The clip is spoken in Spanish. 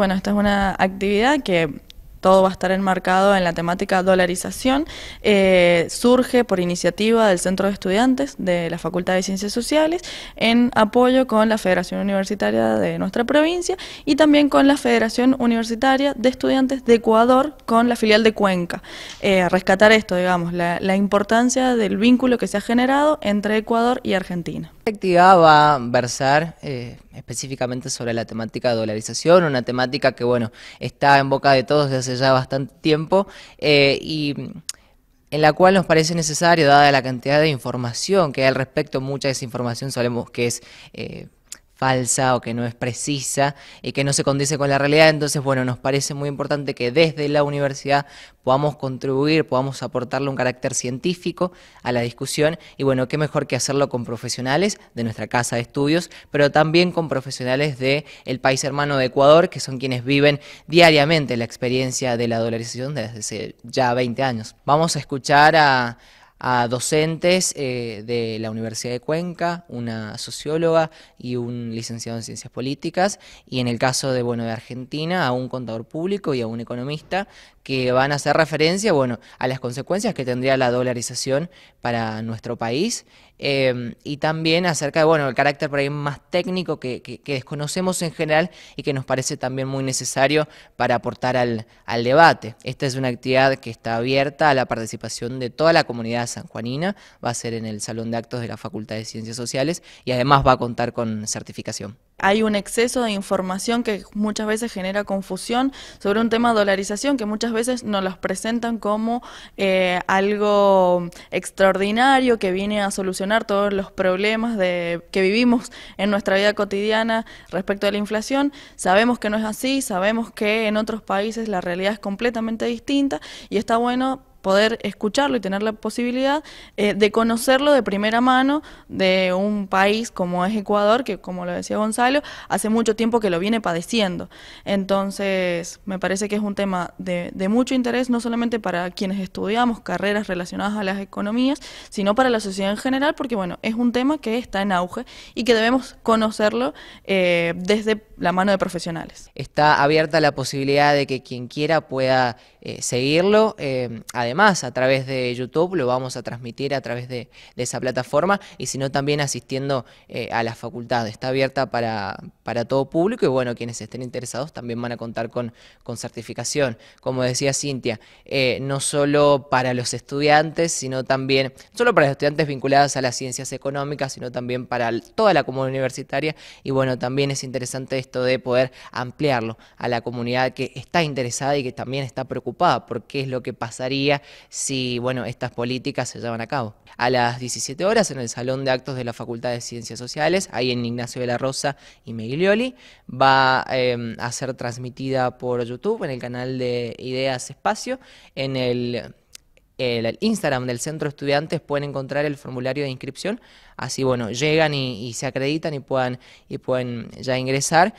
Bueno, esta es una actividad que todo va a estar enmarcado en la temática dolarización, eh, surge por iniciativa del Centro de Estudiantes de la Facultad de Ciencias Sociales en apoyo con la Federación Universitaria de nuestra provincia y también con la Federación Universitaria de Estudiantes de Ecuador con la filial de Cuenca. Eh, rescatar esto, digamos, la importancia del vínculo que se ha generado entre Ecuador y Argentina va a versar eh, específicamente sobre la temática de dolarización, una temática que, bueno, está en boca de todos desde hace ya bastante tiempo eh, y en la cual nos parece necesario, dada la cantidad de información que hay al respecto, mucha información sabemos que es... Eh, falsa o que no es precisa y que no se condice con la realidad. Entonces, bueno, nos parece muy importante que desde la universidad podamos contribuir, podamos aportarle un carácter científico a la discusión y bueno, qué mejor que hacerlo con profesionales de nuestra casa de estudios, pero también con profesionales del el país hermano de Ecuador, que son quienes viven diariamente la experiencia de la dolarización desde hace ya 20 años. Vamos a escuchar a a docentes eh, de la Universidad de Cuenca, una socióloga y un licenciado en ciencias políticas, y en el caso de, bueno, de Argentina, a un contador público y a un economista que van a hacer referencia bueno, a las consecuencias que tendría la dolarización para nuestro país em, y también acerca de bueno, el carácter por ahí más técnico que, desconocemos en general y que nos parece también muy necesario para aportar al, al debate. Esta es una actividad que está abierta a la participación de toda la comunidad San Juanina, va a ser en el Salón de Actos de la Facultad de Ciencias Sociales y además va a contar con certificación. Hay un exceso de información que muchas veces genera confusión sobre un tema de dolarización que muchas veces nos los presentan como eh, algo extraordinario que viene a solucionar todos los problemas que vivimos en nuestra vida cotidiana respecto a la inflación. Sabemos que no es así, sabemos que en otros países la realidad es completamente distinta y está bueno poder escucharlo y tener la posibilidad eh, de conocerlo de primera mano de un país como es Ecuador, que como lo decía Gonzalo, hace mucho tiempo que lo viene padeciendo. Entonces, me parece que es un tema de, mucho interés, no solamente para quienes estudiamos carreras relacionadas a las economías, sino para la sociedad en general, porque bueno, es un tema que está en auge y que debemos conocerlo eh, desde la mano de profesionales. Está abierta la posibilidad de que quien quiera pueda eh, seguirlo. además además a través de YouTube, lo vamos a transmitir a través de, esa plataforma y sino también asistiendo eh, a la facultad. Está abierta para, para todo público y bueno, quienes estén interesados también van a contar con, con certificación. Como decía Cintia, eh, no solo para los estudiantes, sino también, solo para los estudiantes vinculados a las ciencias económicas, sino también para toda la comunidad universitaria y bueno, también es interesante esto de poder ampliarlo a la comunidad que está interesada y que también está preocupada por qué es lo que pasaría si bueno, estas políticas se llevan a cabo. A las 17 horas en el Salón de Actos de la Facultad de Ciencias Sociales, ahí en Ignacio de la Rosa y Meglioli, va em, a ser transmitida por YouTube en el canal de Ideas Espacio, en el Instagram del Centro de Estudiantes pueden encontrar el formulario de inscripción. Así, bueno, llegan y, se acreditan y y pueden ya ingresar.